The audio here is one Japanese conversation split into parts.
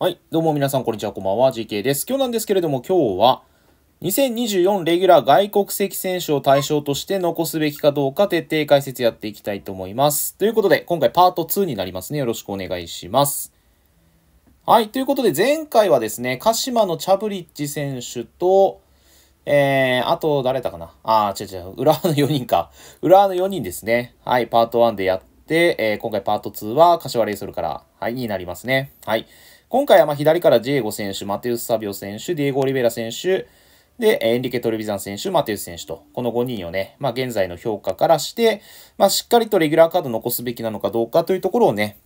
はい。どうも皆さん、こんにちは。こんばんは。GK です。今日なんですけれども、今日は、2024レギュラー外国籍選手を対象として残すべきかどうか徹底解説やっていきたいと思います。ということで、今回パート2になりますね。よろしくお願いします。はい。ということで、前回はですね、鹿島のチャブリッジ選手と、えー、あと、誰だかなあー、違う違う。浦和の4人か。浦和の4人ですね。はい。パート1でやって、えー、今回パート2は、柏レイソルから、はい、になりますね。はい。今回はま左からジエゴ選手、マテウス・サビオ選手、ディエゴ・オリベラ選手、で、エンリケ・トレビザン選手、マテウス選手と、この5人をね、まあ、現在の評価からして、まあ、しっかりとレギュラーカード残すべきなのかどうかというところをね、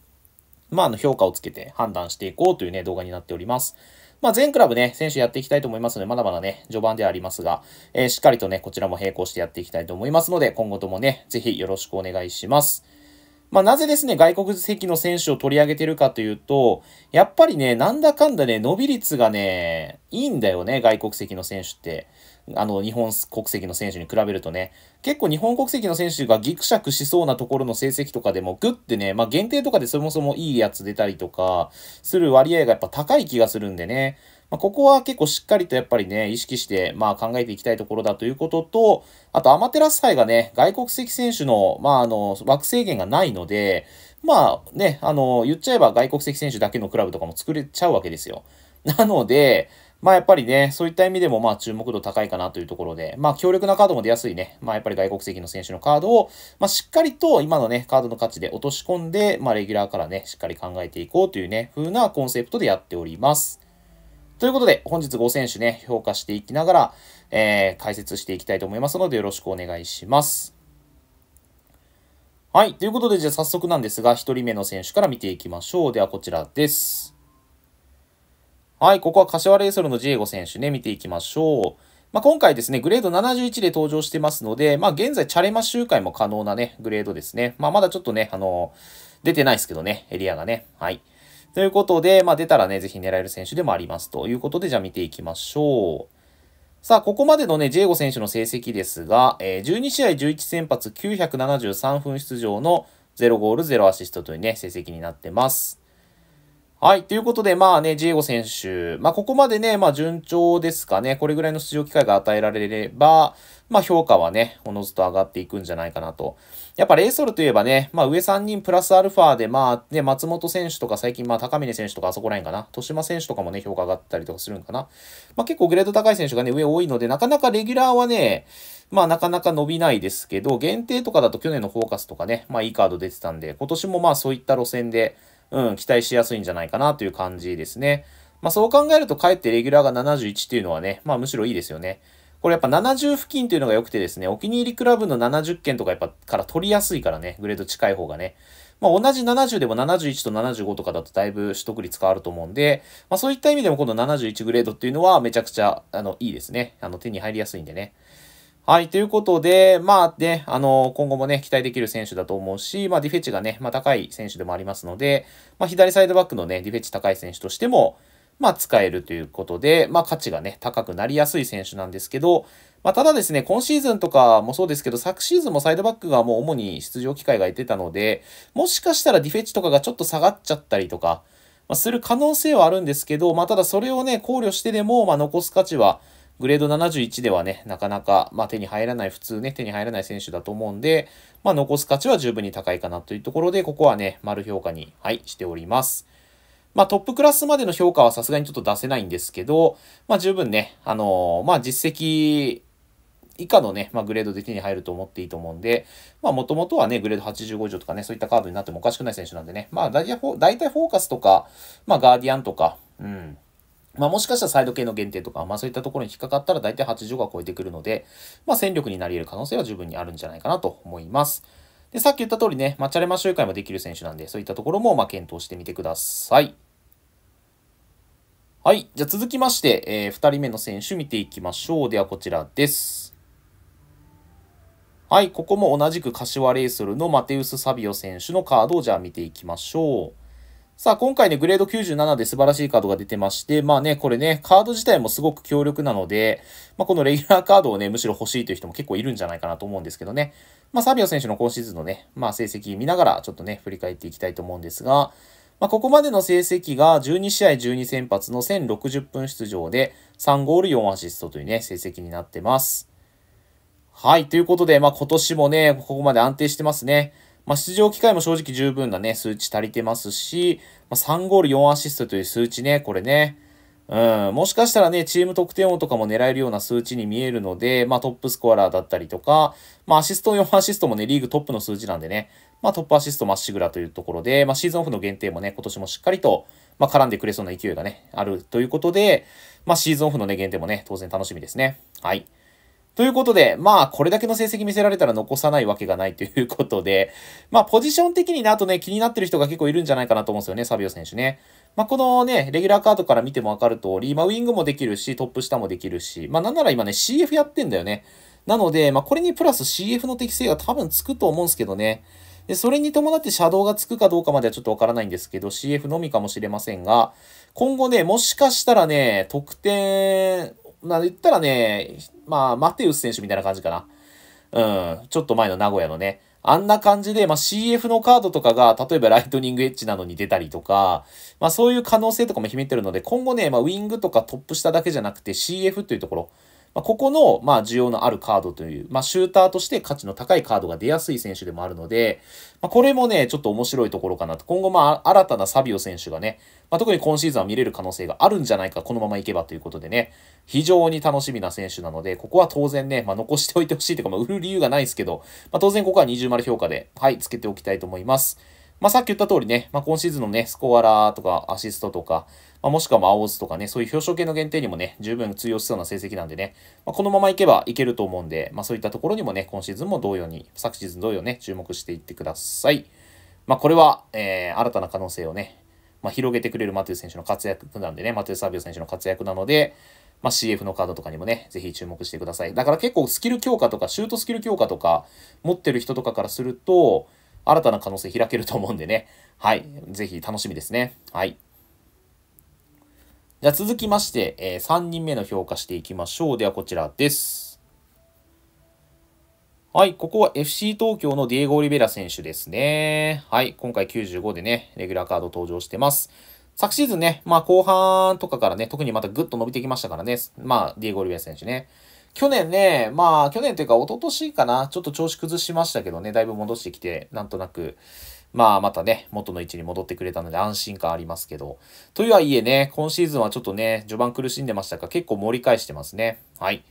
まあ、あの評価をつけて判断していこうというね、動画になっております。まあ、全クラブね、選手やっていきたいと思いますので、まだまだね、序盤ではありますが、えー、しっかりとね、こちらも並行してやっていきたいと思いますので、今後ともね、ぜひよろしくお願いします。まあ、なぜですね、外国籍の選手を取り上げてるかというと、やっぱりね、なんだかんだね、伸び率がね、いいんだよね、外国籍の選手って。あの、日本国籍の選手に比べるとね、結構日本国籍の選手がギクシャクしそうなところの成績とかでもグッてね、まあ、限定とかでそもそもいいやつ出たりとか、する割合がやっぱ高い気がするんでね、まあ、ここは結構しっかりとやっぱりね、意識して、まあ考えていきたいところだということと、あとアマテラス杯がね、外国籍選手の、まああの、枠制限がないので、まあね、あの、言っちゃえば外国籍選手だけのクラブとかも作れちゃうわけですよ。なので、まあやっぱりね、そういった意味でもまあ注目度高いかなというところで、まあ強力なカードも出やすいね、まあやっぱり外国籍の選手のカードを、まあしっかりと今のね、カードの価値で落とし込んで、まあレギュラーからね、しっかり考えていこうというね、風なコンセプトでやっております。ということで、本日5選手ね、評価していきながら、えー、解説していきたいと思いますので、よろしくお願いします。はい。ということで、じゃあ早速なんですが、1人目の選手から見ていきましょう。では、こちらです。はい。ここは柏レイソルのジエゴ選手ね、見ていきましょう。まあ、今回ですね、グレード71で登場してますので、まあ、現在、チャレマ周回も可能なね、グレードですね。まあ、まだちょっとね、あのー、出てないですけどね、エリアがね。はい。ということで、まあ、出たらね、ぜひ狙える選手でもありますということで、じゃあ見ていきましょう。さあ、ここまでのね、ジェイゴ選手の成績ですが、えー、12試合11先発973分出場の0ゴール0アシストというね、成績になってます。はい。ということで、まあね、ジエゴ選手、まあここまでね、まあ順調ですかね、これぐらいの出場機会が与えられれば、まあ評価はね、おのずと上がっていくんじゃないかなと。やっぱレイソルといえばね、まあ上3人プラスアルファで、まあね、松本選手とか最近まあ高峰選手とかあそこらへんかな、豊島選手とかもね、評価上がったりとかするんかな。まあ結構グレード高い選手がね、上多いので、なかなかレギュラーはね、まあなかなか伸びないですけど、限定とかだと去年のフォーカスとかね、まあいいカード出てたんで、今年もまあそういった路線で、うん、期待しやすいんじゃないかなという感じですね。まあそう考えると、かえってレギュラーが71っていうのはね、まあむしろいいですよね。これやっぱ70付近というのが良くてですね、お気に入りクラブの70件とかやっぱから取りやすいからね、グレード近い方がね。まあ同じ70でも71と75とかだとだいぶ取得率変わると思うんで、まあそういった意味でもこの71グレードっていうのはめちゃくちゃ、あの、いいですね。あの、手に入りやすいんでね。はい。ということで、まあね、あの、今後もね、期待できる選手だと思うし、まあディフェッチがね、まあ高い選手でもありますので、まあ左サイドバックのね、ディフェッチ高い選手としても、まあ使えるということで、まあ価値がね、高くなりやすい選手なんですけど、まあただですね、今シーズンとかもそうですけど、昨シーズンもサイドバックがもう主に出場機会が出てたので、もしかしたらディフェッチとかがちょっと下がっちゃったりとか、まあ、する可能性はあるんですけど、まあただそれをね、考慮してでも、まあ残す価値は、グレード71ではね、なかなか、まあ、手に入らない、普通ね、手に入らない選手だと思うんで、まあ、残す価値は十分に高いかなというところで、ここはね、丸評価に、はい、しております。まあ、トップクラスまでの評価はさすがにちょっと出せないんですけど、まあ、十分ね、あのー、まあ、実績、以下のね、まあ、グレードで手に入ると思っていいと思うんで、まあ、もともとはね、グレード85以上とかね、そういったカードになってもおかしくない選手なんでね、まあ、大体フォーカスとか、まあ、ガーディアンとか、うん、まあ、もしかしたらサイド系の限定とか、まあそういったところに引っかかったら大体80が超えてくるので、まあ戦力になり得る可能性は十分にあるんじゃないかなと思います。で、さっき言った通りね、まあチャレマ集会もできる選手なんで、そういったところもまあ検討してみてください。はい。じゃあ続きまして、えー、2人目の選手見ていきましょう。ではこちらです。はい。ここも同じく柏レイソルのマテウス・サビオ選手のカードをじゃあ見ていきましょう。さあ、今回ね、グレード97で素晴らしいカードが出てまして、まあね、これね、カード自体もすごく強力なので、まあこのレギュラーカードをね、むしろ欲しいという人も結構いるんじゃないかなと思うんですけどね。まあサビオ選手の今シーズンのね、まあ成績見ながらちょっとね、振り返っていきたいと思うんですが、まあここまでの成績が12試合12先発の1060分出場で3ゴール4アシストというね、成績になってます。はい、ということで、まあ今年もね、ここまで安定してますね。まあ、出場機会も正直十分なね、数値足りてますし、まあ、3ゴール4アシストという数値ね、これね、うん、もしかしたらね、チーム得点王とかも狙えるような数値に見えるので、まあトップスコアラーだったりとか、まあアシスト4アシストもね、リーグトップの数字なんでね、まあトップアシストまっしぐらというところで、まあシーズンオフの限定もね、今年もしっかりと、まあ絡んでくれそうな勢いがね、あるということで、まあシーズンオフのね、限定もね、当然楽しみですね。はい。ということで、まあ、これだけの成績見せられたら残さないわけがないということで、まあ、ポジション的になあとね、気になってる人が結構いるんじゃないかなと思うんですよね、サビオ選手ね。まあ、このね、レギュラーカードから見てもわかる通り、まあ、ウィングもできるし、トップ下もできるし、まあ、なんなら今ね、CF やってんだよね。なので、まあ、これにプラス CF の適性が多分つくと思うんですけどね。で、それに伴ってシャドウがつくかどうかまではちょっとわからないんですけど、CF のみかもしれませんが、今後ね、もしかしたらね、得点、まあ、言ったらね、まあ、マテウス選手みたいな感じかな。うん、ちょっと前の名古屋のね。あんな感じで、まあ、CF のカードとかが、例えばライトニングエッジなどに出たりとか、まあ、そういう可能性とかも秘めてるので、今後ね、まあ、ウィングとかトップ下だけじゃなくて CF というところ、まあ、ここの、まあ、需要のあるカードという、まあ、シューターとして価値の高いカードが出やすい選手でもあるので、まあ、これもね、ちょっと面白いところかなと。今後、まあ、新たなサビオ選手がね、まあ、特に今シーズンは見れる可能性があるんじゃないか、このままいけばということでね、非常に楽しみな選手なので、ここは当然ね、まあ、残しておいてほしいというか、まあ、売る理由がないですけど、まあ、当然ここは二重丸評価で、はい、つけておきたいと思います。まあ、さっき言った通りね、まあ、今シーズンのね、スコアラーとかアシストとか、まあ、もしくはまオーズとかね、そういう表彰系の限定にもね、十分通用しそうな成績なんでね、まあ、このままいけばいけると思うんで、まあ、そういったところにもね、今シーズンも同様に、昨シーズン同様ね、注目していってください。まあ、これは、えー、新たな可能性をね、まあ、広げてくれるマテー選手の活躍なんでね、マテーサビオ選手の活躍なので、まあ、CF のカードとかにもね、ぜひ注目してください。だから結構スキル強化とか、シュートスキル強化とか持ってる人とかからすると、新たな可能性開けると思うんでね。はい。ぜひ楽しみですね。はい。じゃあ続きまして、えー、3人目の評価していきましょう。ではこちらです。はい、ここは FC 東京のディエゴ・オリベラ選手ですね。はい、今回95でね、レギュラーカード登場してます。昨シーズンね、まあ後半とかからね、特にまたぐっと伸びてきましたからね、まあディエゴ・オリベラ選手ね。去年ね、まあ、去年というか、一昨年かな、ちょっと調子崩しましたけどね、だいぶ戻してきて、なんとなく、まあ、またね、元の位置に戻ってくれたので安心感ありますけど。とはいえね、今シーズンはちょっとね、序盤苦しんでましたが、結構盛り返してますね。はい。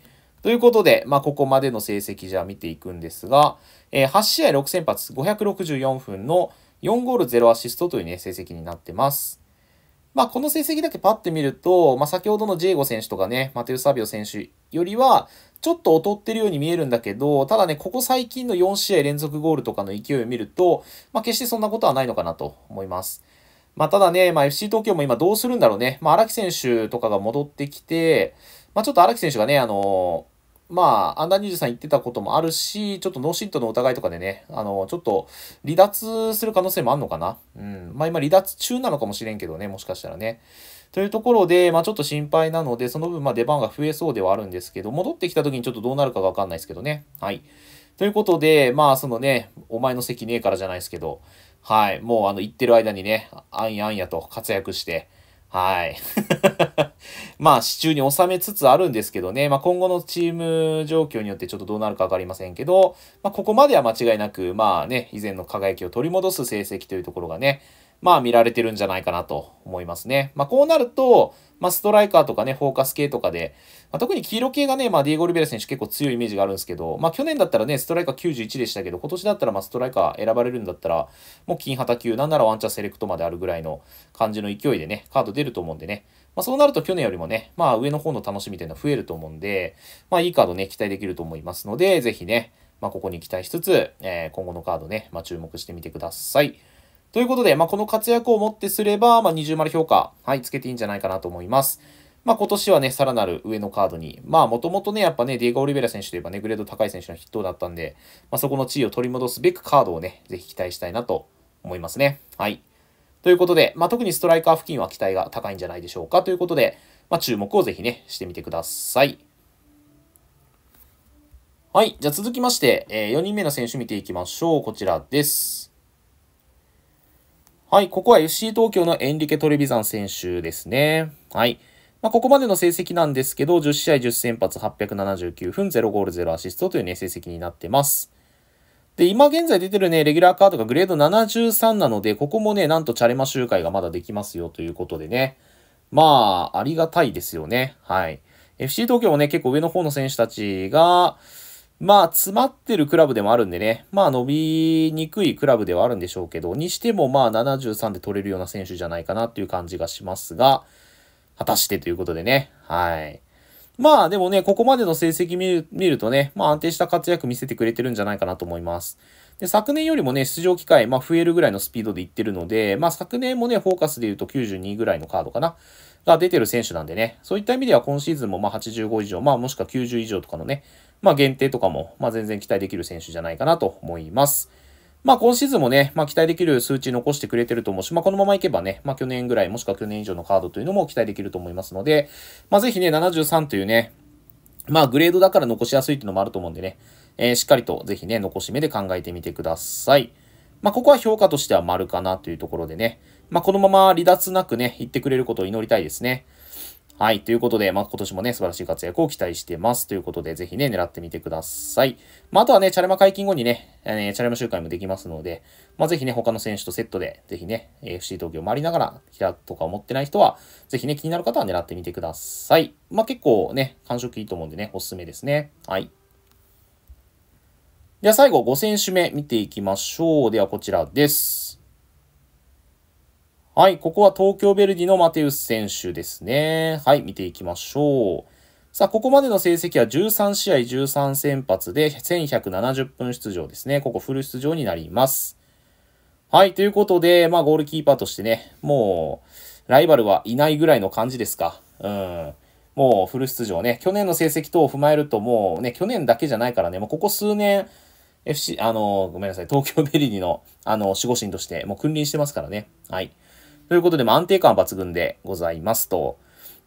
ということで、まあ、ここまでの成績じゃあ見ていくんですが、えー、8試合6先発、564分の4ゴール0アシストというね、成績になってます。まあ、この成績だけパッて見ると、まあ、先ほどのジェイゴ選手とかね、マテウス・サビオ選手よりは、ちょっと劣ってるように見えるんだけど、ただね、ここ最近の4試合連続ゴールとかの勢いを見ると、まあ、決してそんなことはないのかなと思います。まあ、ただね、まあ、FC 東京も今どうするんだろうね。まあ、荒木選手とかが戻ってきて、まあ、ちょっと荒木選手がね、あのーまあ、アンダー23言ってたこともあるし、ちょっとノーシットの疑いとかでね、あの、ちょっと離脱する可能性もあるのかな。うん。まあ今離脱中なのかもしれんけどね、もしかしたらね。というところで、まあちょっと心配なので、その分まあ出番が増えそうではあるんですけど、戻ってきた時にちょっとどうなるかがわかんないですけどね。はい。ということで、まあそのね、お前の席ねえからじゃないですけど、はい。もうあの、行ってる間にね、あんやあんやと活躍して、はい。まあ、支柱に収めつつあるんですけどね、まあ、今後のチーム状況によってちょっとどうなるか分かりませんけど、まあ、ここまでは間違いなく、まあね、以前の輝きを取り戻す成績というところがね、まあ見られてるんじゃないかなと思いますね。まあこうなると、まあストライカーとかね、フォーカス系とかで、まあ、特に黄色系がね、まあディエゴ・リベラ選手結構強いイメージがあるんですけど、まあ去年だったらね、ストライカー91でしたけど、今年だったらまあストライカー選ばれるんだったら、もう金旗級、なんならワンチャンセレクトまであるぐらいの感じの勢いでね、カード出ると思うんでね、まあ、そうなると去年よりもね、まあ上の方の楽しみというのは増えると思うんで、まあいいカードね、期待できると思いますので、ぜひね、まあここに期待しつつ、えー、今後のカードね、まあ注目してみてください。ということで、まあ、この活躍をもってすれば、まあ、二重丸評価、はい、つけていいんじゃないかなと思います。まあ、今年はね、さらなる上のカードに、まあ、もともとね、やっぱね、ディエゴ・オリベラ選手といえばね、グレード高い選手の筆頭だったんで、まあ、そこの地位を取り戻すべくカードをね、ぜひ期待したいなと思いますね。はい。ということで、まあ、特にストライカー付近は期待が高いんじゃないでしょうかということで、まあ、注目をぜひね、してみてください。はい。じゃあ続きまして、えー、4人目の選手見ていきましょう。こちらです。はい、ここは FC 東京のエンリケ・トレビザン選手ですね。はい。まあ、ここまでの成績なんですけど、10試合10先発879分、0ゴール0アシストというね、成績になってます。で、今現在出てるね、レギュラーカードがグレード73なので、ここもね、なんとチャレマ集会がまだできますよということでね。まあ、ありがたいですよね。はい。FC 東京もね、結構上の方の選手たちが、まあ、詰まってるクラブでもあるんでね、まあ、伸びにくいクラブではあるんでしょうけど、にしても、まあ、73で取れるような選手じゃないかなっていう感じがしますが、果たしてということでね、はい。まあ、でもね、ここまでの成績見る見るとね、まあ、安定した活躍見せてくれてるんじゃないかなと思います。で、昨年よりもね、出場機会、まあ、増えるぐらいのスピードでいってるので、まあ、昨年もね、フォーカスで言うと92ぐらいのカードかな。が出てる選手なんでね、そういった意味では今シーズンもまあ85以上、まあもしくは90以上とかのね、まあ、限定とかも、まあ、全然期待できる選手じゃないかなと思います。まあ今シーズンもね、まあ期待できる数値残してくれてると思うし、まあこのままいけばね、まあ去年ぐらいもしくは去年以上のカードというのも期待できると思いますので、まあぜひね、73というね、まあグレードだから残しやすいていうのもあると思うんでね、えー、しっかりとぜひね、残し目で考えてみてください。まあここは評価としては丸かなというところでね、まあこのまま離脱なくね、言ってくれることを祈りたいですね。はい。ということで、まあ、今年もね、素晴らしい活躍を期待してます。ということで、ぜひね、狙ってみてください。まあ、あとはね、チャレマ解禁後にね、えー、チャレマ集会もできますので、まあ、ぜひね、他の選手とセットで、ぜひね、FC 東京回りながら、平とか思ってない人は、ぜひね、気になる方は狙ってみてください。まあ、結構ね、感触いいと思うんでね、おすすめですね。はい。では最後、5選手目見ていきましょう。ではこちらです。はい、ここは東京ベルディのマテウス選手ですね。はい、見ていきましょう。さあ、ここまでの成績は13試合13先発で1170分出場ですね。ここフル出場になります。はい、ということで、まあゴールキーパーとしてね、もうライバルはいないぐらいの感じですか。うん。もうフル出場ね、去年の成績等を踏まえるともうね、去年だけじゃないからね、もうここ数年、FC、あの、ごめんなさい、東京ベリィの、あの、守護神として、もう君臨してますからね。はい。ということで、まあ、安定感抜群でございますと。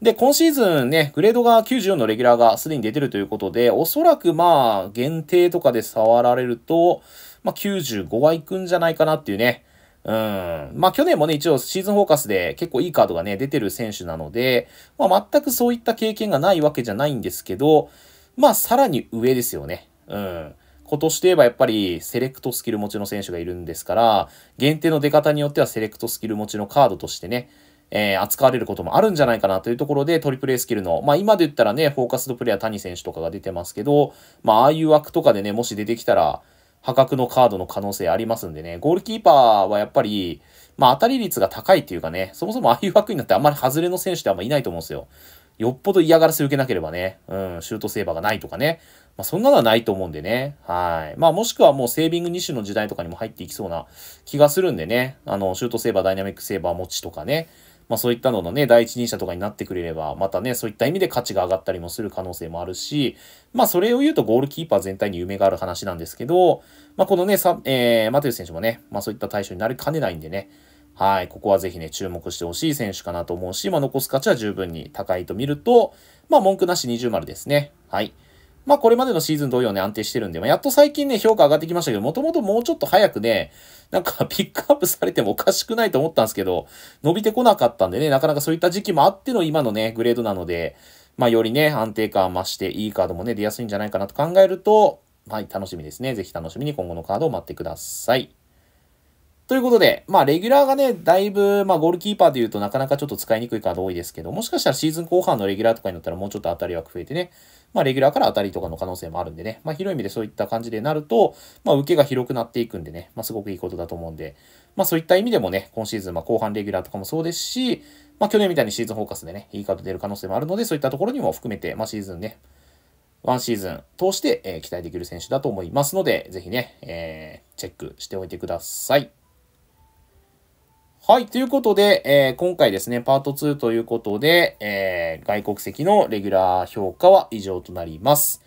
で、今シーズンね、グレードが94のレギュラーがすでに出てるということで、おそらくまあ、限定とかで触られると、まあ、95はいくんじゃないかなっていうね。うん。まあ、去年もね、一応シーズンフォーカスで結構いいカードがね、出てる選手なので、まあ、全くそういった経験がないわけじゃないんですけど、まあ、さらに上ですよね。うん。ことして言えばやっぱりセレクトスキル持ちの選手がいるんですから、限定の出方によってはセレクトスキル持ちのカードとしてね、えー、扱われることもあるんじゃないかなというところで、トリプル A スキルの、まあ今で言ったらね、フォーカスドプレイヤー谷選手とかが出てますけど、まあああいう枠とかでね、もし出てきたら、破格のカードの可能性ありますんでね、ゴールキーパーはやっぱり、まあ当たり率が高いっていうかね、そもそもああいう枠になってあんまり外れの選手ってあんまいないと思うんですよ。よっぽど嫌がらせ受けなければね、うん、シュートセーバーがないとかね、まあ、そんなのはないと思うんでね。はい。まあ、もしくはもうセービング2種の時代とかにも入っていきそうな気がするんでね。あの、シュートセーバー、ダイナミックセーバー持ちとかね。まあ、そういったののね、第一人者とかになってくれれば、またね、そういった意味で価値が上がったりもする可能性もあるし、まあ、それを言うとゴールキーパー全体に夢がある話なんですけど、まあ、このね、さえー、マテウス選手もね、まあ、そういった対象になりかねないんでね。はい。ここはぜひね、注目してほしい選手かなと思うし、まあ、残す価値は十分に高いと見ると、まあ、文句なし20丸ですね。はい。まあこれまでのシーズン同様ね、安定してるんで、まあやっと最近ね、評価上がってきましたけど、もともともうちょっと早くね、なんかピックアップされてもおかしくないと思ったんですけど、伸びてこなかったんでね、なかなかそういった時期もあっての今のね、グレードなので、まあよりね、安定感増して、いいカードもね、出やすいんじゃないかなと考えると、はい、楽しみですね。ぜひ楽しみに今後のカードを待ってください。ということで、まあ、レギュラーがね、だいぶ、まあ、ゴールキーパーで言うとなかなかちょっと使いにくいカード多いですけど、もしかしたらシーズン後半のレギュラーとかになったらもうちょっと当たり枠増えてね、まあ、レギュラーから当たりとかの可能性もあるんでね、まあ、広い意味でそういった感じでなると、まあ、受けが広くなっていくんでね、まあ、すごくいいことだと思うんで、まあ、そういった意味でもね、今シーズン、まあ、後半レギュラーとかもそうですし、まあ、去年みたいにシーズンフォーカスでね、いいカード出る可能性もあるので、そういったところにも含めて、まあ、シーズンね、ワンシーズン通して、えー、期待できる選手だと思いますので、ぜひね、えー、チェックしておいてください。はい。ということで、えー、今回ですね、パート2ということで、えー、外国籍のレギュラー評価は以上となります。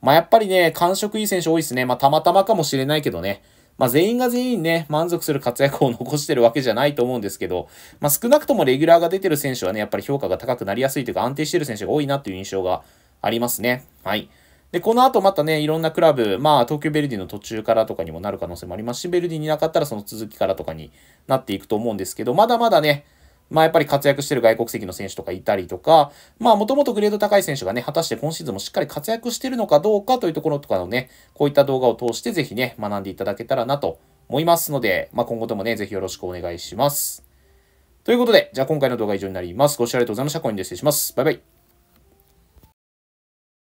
まあ、やっぱりね、感触いい選手多いですね。まあ、たまたまかもしれないけどね。まあ、全員が全員ね、満足する活躍を残してるわけじゃないと思うんですけど、まあ、少なくともレギュラーが出てる選手はね、やっぱり評価が高くなりやすいというか、安定してる選手が多いなという印象がありますね。はい。で、この後またね、いろんなクラブ、まあ、東京ベルディの途中からとかにもなる可能性もありますし、ベルディになかったらその続きからとかになっていくと思うんですけど、まだまだね、まあやっぱり活躍してる外国籍の選手とかいたりとか、まあもともとグレード高い選手がね、果たして今シーズンもしっかり活躍してるのかどうかというところとかのね、こういった動画を通してぜひね、学んでいただけたらなと思いますので、まあ今後ともね、ぜひよろしくお願いします。ということで、じゃあ今回の動画は以上になります。ご視聴ありがとうございました。コインで失礼します。バイバイ。